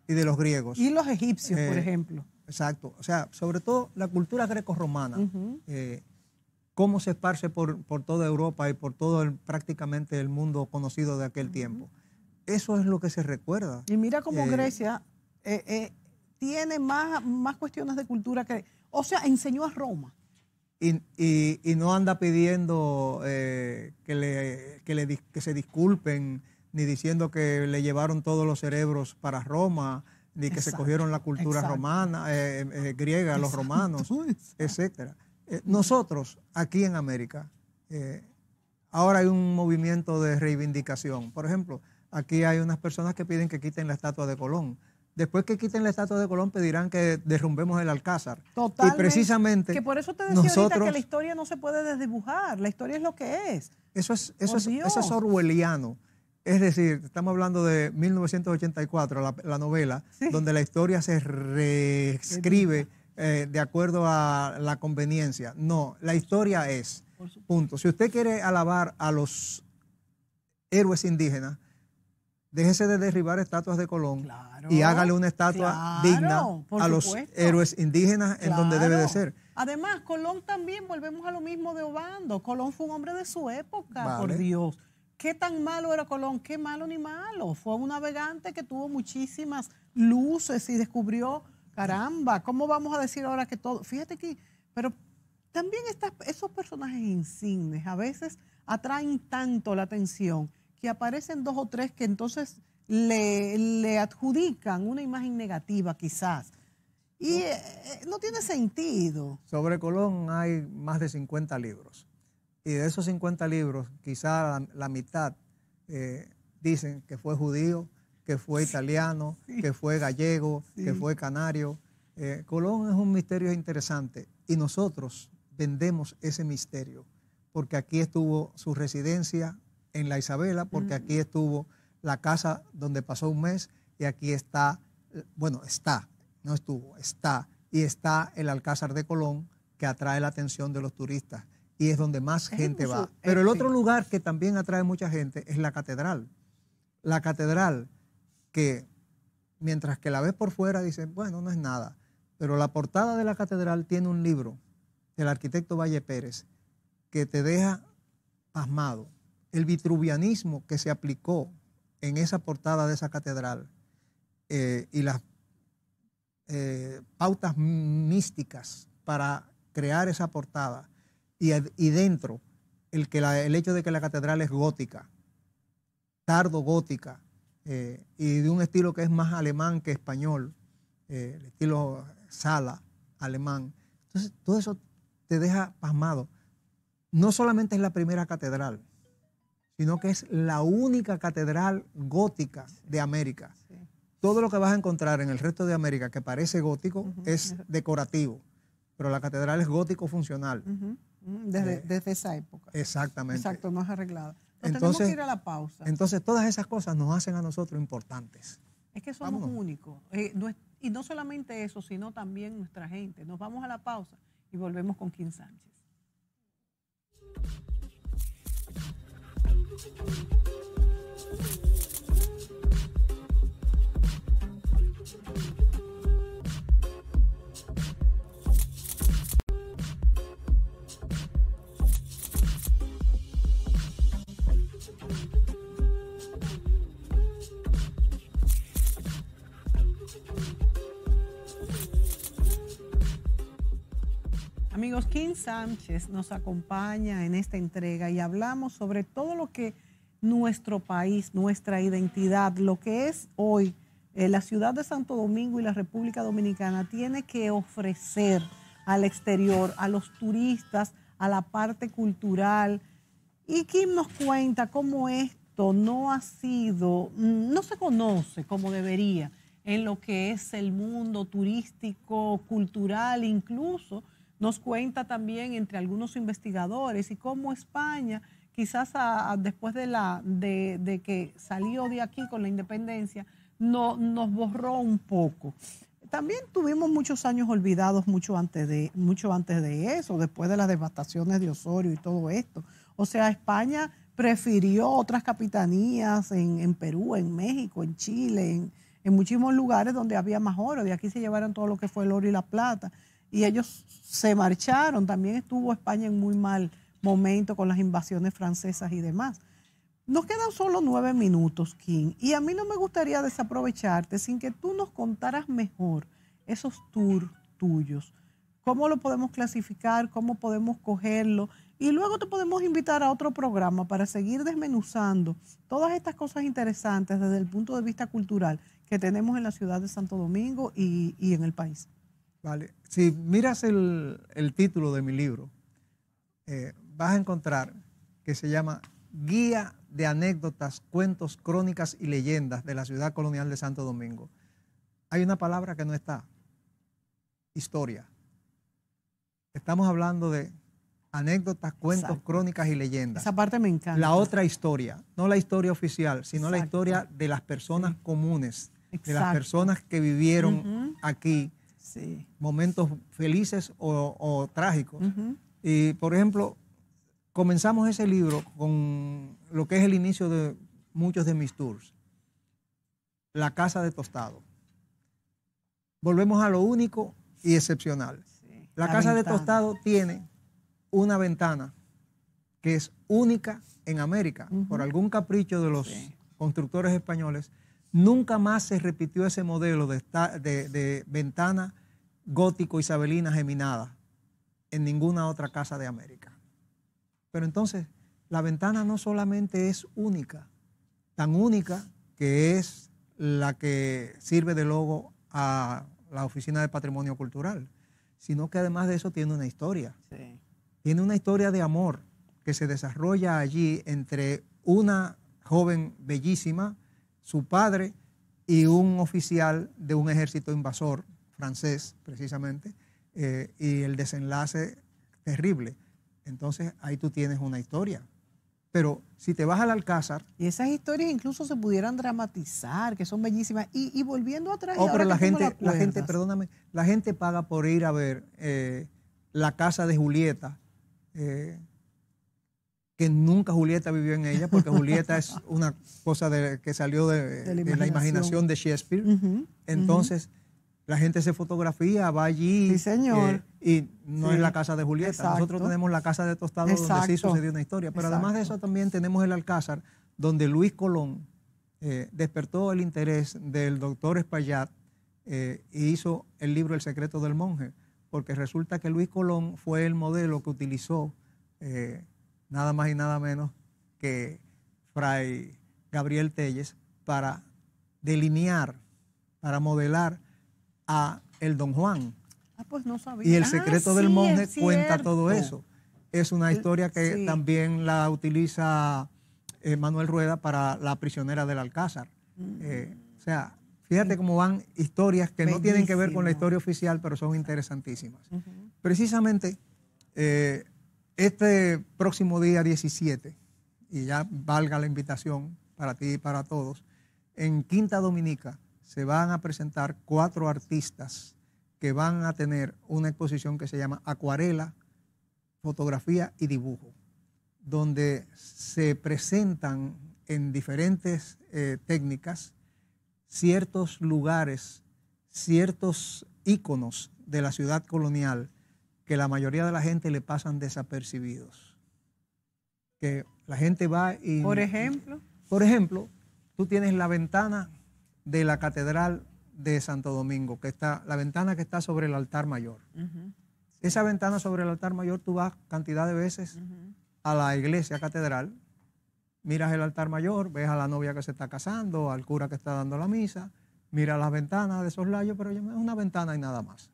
y de los griegos. Y los egipcios, por eh, ejemplo. Exacto. O sea, sobre todo la cultura greco-romana. Eh, cómo se esparce por, toda Europa y por todo el, prácticamente el mundo conocido de aquel tiempo. Eso es lo que se recuerda. Y mira cómo eh, Grecia tiene más, más cuestiones de cultura que... O sea, enseñó a Roma. Y, y, y no anda pidiendo que, le, que, le, que se disculpen ni diciendo que le llevaron todos los cerebros para Roma, ni que se cogieron la cultura romana, eh, eh, eh, griega, los romanos, etcétera. nosotros, aquí en América, ahora hay un movimiento de reivindicación. Por ejemplo, aquí hay unas personas que piden que quiten la estatua de Colón. Después que quiten la estatua de Colón, pedirán que derrumbemos el Alcázar. Totalmente. Y precisamente. Que por eso te decía ahorita que la historia no se puede desdibujar. La historia es lo que es. Eso es, eso, es, eso es orwelliano. Es decir, estamos hablando de 1984, la, novela, donde la historia se reescribe eh, de acuerdo a la conveniencia. No, la historia es, punto. Si usted quiere alabar a los héroes indígenas, déjese de derribar estatuas de Colón y hágale una estatua digna a los héroes indígenas en donde debe de ser. Además, Colón también, volvemos a lo mismo de Obando, Colón fue un hombre de su época, por Dios. ¿Qué tan malo era Colón? Qué malo ni malo. Fue un navegante que tuvo muchísimas luces y descubrió, caramba, ¿cómo vamos a decir ahora que todo? Fíjate que, pero también esos personajes insignes a veces atraen tanto la atención que aparecen dos o tres que entonces le, adjudican una imagen negativa quizás. Y eh, eh, no tiene sentido. Sobre Colón hay más de 50 libros. Y de esos 50 libros, quizá la, mitad eh, dicen que fue judío, que fue italiano, que fue gallego, que fue canario. Eh, Colón es un misterio interesante y nosotros vendemos ese misterio porque aquí estuvo su residencia en la Isabela, porque aquí estuvo la casa donde pasó un mes y aquí está, bueno, está, no estuvo, está, y está el Alcázar de Colón que atrae la atención de los turistas y es donde más gente va. Pero el eh, otro lugar que también atrae mucha gente es la catedral. La catedral que mientras que la ves por fuera dices, bueno, no es nada, pero la portada de la catedral tiene un libro del arquitecto Valle Pérez que te deja pasmado. El vitruvianismo que se aplicó en esa portada de esa catedral eh, y las eh, pautas místicas para crear esa portada y, dentro el, que el hecho de que la catedral es gótica, tardo gótica, eh, y de un estilo que es más alemán que español, eh, el estilo sala alemán. Entonces, todo eso te deja pasmado. No solamente es la primera catedral, sino que es la única catedral gótica de América. Todo lo que vas a encontrar en el resto de América que parece gótico es decorativo, pero la catedral es gótico funcional. Mm, eh, desde, esa época. Exactamente. Exacto, no es arreglada. entonces, tenemos que ir a la pausa. Entonces, todas esas cosas nos hacen a nosotros importantes. Es que somos únicos. Eh, y no solamente eso, sino también nuestra gente. Nos vamos a la pausa y volvemos con Kim Sánchez. amigos, Kim Sánchez nos acompaña en esta entrega y hablamos sobre todo lo que nuestro país, nuestra identidad, lo que es hoy eh, la ciudad de Santo Domingo y la República Dominicana tiene que ofrecer al exterior, a los turistas, a la parte cultural. Y Kim nos cuenta cómo esto no ha sido, no se conoce como debería en lo que es el mundo turístico, cultural, incluso nos cuenta también entre algunos investigadores y cómo España, quizás después de, la, de, que salió de aquí con la independencia, no, nos borró un poco. También tuvimos muchos años olvidados mucho antes, de, mucho antes de eso, después de las devastaciones de Osorio y todo esto. O sea, España prefirió otras capitanías en, Perú, en México, en Chile, en, en, muchísimos lugares donde había más oro. De aquí se llevaron todo lo que fue el oro y la plata y ellos se marcharon. También estuvo España en muy mal momento con las invasiones francesas y demás. Nos quedan solo nueve minutos, Kim, y a mí no me gustaría desaprovecharte sin que tú nos contaras mejor esos tours tuyos. ¿Cómo lo podemos clasificar? ¿Cómo podemos cogerlo? Y luego te podemos invitar a otro programa para seguir desmenuzando todas estas cosas interesantes desde el punto de vista cultural que tenemos en la ciudad de Santo Domingo y, y en el país. Vale. Si miras el, título de mi libro, eh, vas a encontrar que se llama Guía de anécdotas, cuentos, crónicas y leyendas de la ciudad colonial de Santo Domingo. Hay una palabra que no está, historia. Estamos hablando de anécdotas, cuentos, crónicas y leyendas. Esa parte me encanta. La otra historia, no la historia oficial, sino la historia de las personas comunes, de las personas que vivieron aquí eh, momentos felices o, trágicos. Y, por ejemplo, comenzamos ese libro con lo que es el inicio de muchos de mis tours, La Casa de Tostado. Volvemos a lo único y excepcional. la, Casa de Tostado tiene una ventana que es única en América, por algún capricho de los constructores españoles. Nunca más se repitió ese modelo de, de, de ventana gótico isabelina geminada en ninguna otra casa de América. Pero entonces, la ventana no solamente es única, tan única que es la que sirve de logo a la Oficina de Patrimonio Cultural, sino que además de eso tiene una historia. Tiene una historia de amor que se desarrolla allí entre una joven bellísima, su padre y un oficial de un ejército invasor francés, precisamente, eh, y el desenlace terrible. Entonces ahí tú tienes una historia. Pero si te vas al Alcázar... Y esas historias incluso se pudieran dramatizar, que son bellísimas. Y, volviendo atrás... Oh, la gente, la, gente, perdóname, la gente paga por ir a ver eh, la casa de Julieta, eh, que nunca Julieta vivió en ella, porque Julieta es una cosa que salió de, la imaginación de Shakespeare. Entonces la gente se fotografía, va allí. señor. Eh, y no es la casa de Julieta. Nosotros tenemos la casa de Tostado donde sí sucedió una historia. Pero además de eso también tenemos el Alcázar, donde Luis Colón eh, despertó el interés del doctor Espaillat y eh, e hizo el libro El secreto del monje. Porque resulta que Luis Colón fue el modelo que utilizó nada más y nada menos que Fray Gabriel Telles para delinear, para modelar a el Don Juan. Ah, pues no sabía. Y el secreto ah, del monje cuenta todo eso. Es una historia que también la utiliza eh, Manuel Rueda para la prisionera del Alcázar. Mm. Eh, o sea, fíjate cómo van historias que no tienen que ver con la historia oficial, pero son interesantísimas. Precisamente eh, este próximo día 17, y ya valga la invitación para ti y para todos, en Quinta Dominica se van a presentar cuatro artistas que van a tener una exposición que se llama Acuarela, Fotografía y Dibujo, donde se presentan en diferentes eh, técnicas ciertos lugares, ciertos iconos de la ciudad colonial que la mayoría de la gente le pasan desapercibidos. Que la gente va y... Por ejemplo. Por ejemplo, tú tienes la ventana de la Catedral de Santo Domingo, que está la ventana que está sobre el altar mayor. Esa ventana sobre el altar mayor, tú vas cantidad de veces a la iglesia catedral, miras el altar mayor, ves a la novia que se está casando, al cura que está dando la misa, miras las ventanas de esos layos, pero es una ventana y nada más.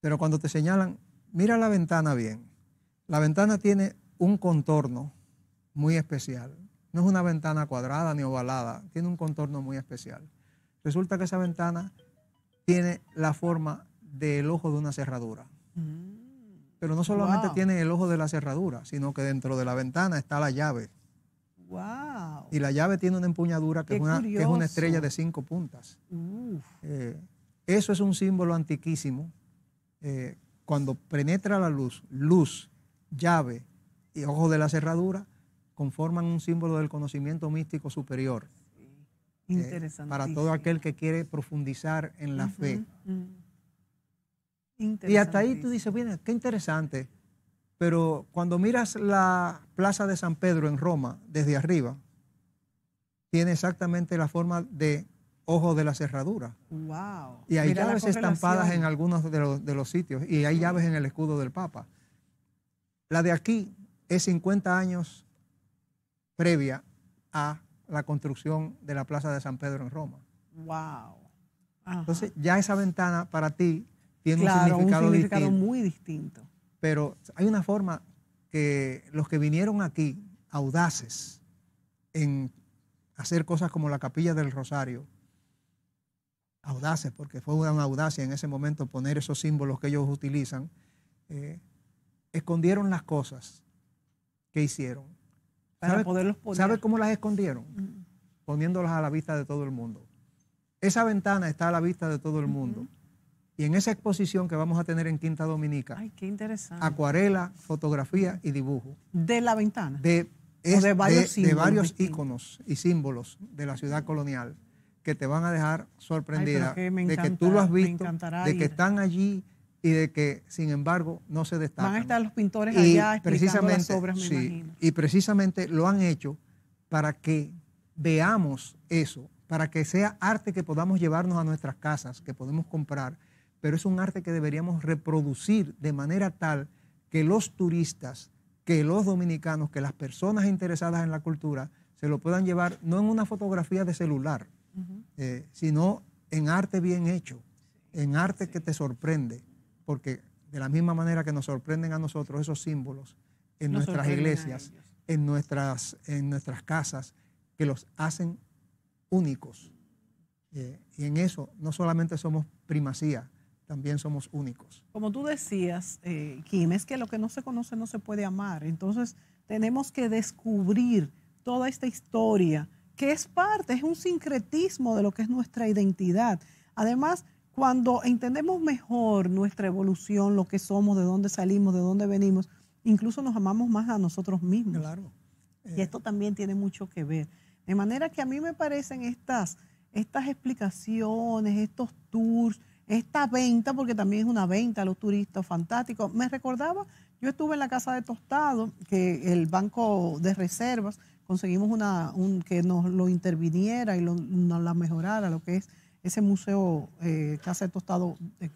Pero cuando te señalan, mira la ventana bien. La ventana tiene un contorno muy especial no es una ventana cuadrada ni ovalada, tiene un contorno muy especial. Resulta que esa ventana tiene la forma del ojo de una cerradura. Mm. Pero no solamente tiene el ojo de la cerradura, sino que dentro de la ventana está la llave. Wow. Y la llave tiene una empuñadura que, es una, estrella de cinco puntas. Eh, eso es un símbolo antiquísimo. Eh, cuando penetra la luz, luz, llave y ojo de la cerradura, conforman un símbolo del conocimiento místico superior. Eh, interesante. para todo aquel que quiere profundizar en la fe. Y hasta ahí tú dices, mira, qué interesante. Pero cuando miras la plaza de San Pedro en Roma desde arriba, tiene exactamente la forma de ojo de la cerradura. Wow. Y hay llaves estampadas en algunos de los, sitios y hay llaves en el escudo del Papa. La de aquí es 50 años previa a la construcción de la Plaza de San Pedro en Roma. Wow. Entonces, ya esa ventana para ti tiene un significado, muy distinto. Pero hay una forma que los que vinieron aquí, audaces, en hacer cosas como la capilla del Rosario, audaces, porque fue una audacia en ese momento poner esos símbolos que ellos utilizan, eh, escondieron las cosas que hicieron para ¿Sabe, cómo las escondieron? Mm. Poniéndolas a la vista de todo el mundo. Esa ventana está a la vista de todo el mundo. Y en esa exposición que vamos a tener en Quinta Dominica, acuarela, fotografía y dibujo. De la ventana. De, de varios, iconos íconos y símbolos de la ciudad colonial que te van a dejar sorprendida de que tú lo has visto, de que están allí, y de que, sin embargo, no se destacan. Van a estar los pintores allá precisamente. obras, sí, Y precisamente lo han hecho para que veamos eso, para que sea arte que podamos llevarnos a nuestras casas, que podemos comprar, pero es un arte que deberíamos reproducir de manera tal que los turistas, que los dominicanos, que las personas interesadas en la cultura se lo puedan llevar no en una fotografía de celular, eh, sino en arte bien hecho, en arte que te sorprende porque de la misma manera que nos sorprenden a nosotros esos símbolos en nuestras iglesias, en nuestras, en nuestras casas, que los hacen únicos. Eh, y en eso no solamente somos primacía, también somos únicos. Como tú decías, eh, Kim, es que lo que no se conoce no se puede amar. Entonces tenemos que descubrir toda esta historia que es parte, es un sincretismo de lo que es nuestra identidad. Además, cuando entendemos mejor nuestra evolución, lo que somos, de dónde salimos, de dónde venimos, incluso nos amamos más a nosotros mismos. Claro. Y esto también tiene mucho que ver. De manera que a mí me parecen estas, estas explicaciones, estos tours, esta venta, porque también es una venta a los turistas, fantásticos. Me recordaba, yo estuve en la casa de Tostado, que el Banco de Reservas, conseguimos una, un, que nos lo interviniera y lo, nos la mejorara, lo que es ese museo eh, Casa de Tostado, eh,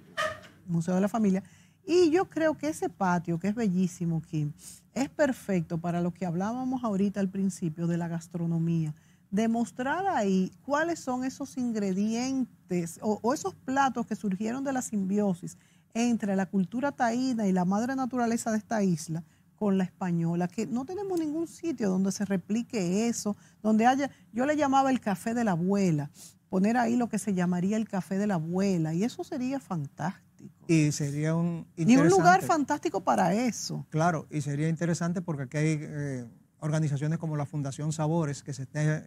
Museo de la Familia. Y yo creo que ese patio, que es bellísimo, Kim, es perfecto para lo que hablábamos ahorita al principio de la gastronomía. Demostrar ahí cuáles son esos ingredientes o, o esos platos que surgieron de la simbiosis entre la cultura taína y la madre naturaleza de esta isla con la española, que no tenemos ningún sitio donde se replique eso, donde haya, yo le llamaba el café de la abuela, poner ahí lo que se llamaría el café de la abuela y eso sería fantástico. Y sería un... un lugar fantástico para eso. Claro, y sería interesante porque aquí hay eh, organizaciones como la Fundación Sabores que se está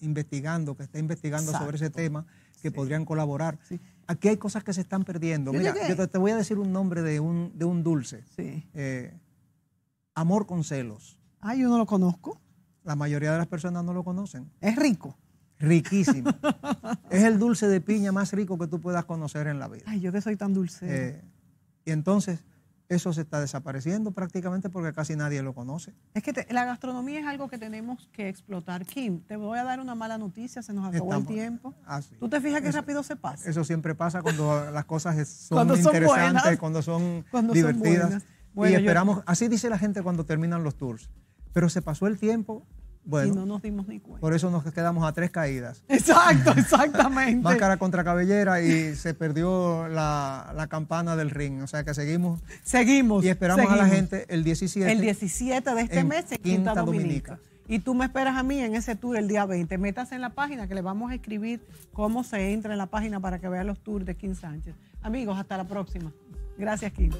investigando, que está investigando sobre ese tema, que podrían colaborar. Aquí hay cosas que se están perdiendo. Mira, yo te, voy a decir un nombre de un, de un dulce. Sí. Eh, amor con celos. Ah, yo no lo conozco. La mayoría de las personas no lo conocen. Es rico riquísimo. es el dulce de piña más rico que tú puedas conocer en la vida. Ay, yo que soy tan dulce. Eh, y entonces eso se está desapareciendo prácticamente porque casi nadie lo conoce. Es que la gastronomía es algo que tenemos que explotar. Kim, te voy a dar una mala noticia, se nos acabó el tiempo. Ah, ¿Tú te fijas qué rápido se pasa? Eso siempre pasa cuando las cosas son interesantes, cuando son divertidas. y esperamos, así dice la gente cuando terminan los tours. Pero se pasó el tiempo, bueno, y no nos dimos ni cuenta. Por eso nos quedamos a tres caídas. Exacto, exactamente. cara contra cabellera y se perdió la, campana del ring. O sea que seguimos. Seguimos. Y esperamos a la gente el 17. El 17 de este mes Quinta, Dominica. Y tú me esperas a mí en ese tour el día 20. Métase en la página que le vamos a escribir cómo se entra en la página para que vea los tours de Kim Sánchez. Amigos, hasta la próxima. Gracias, Kim.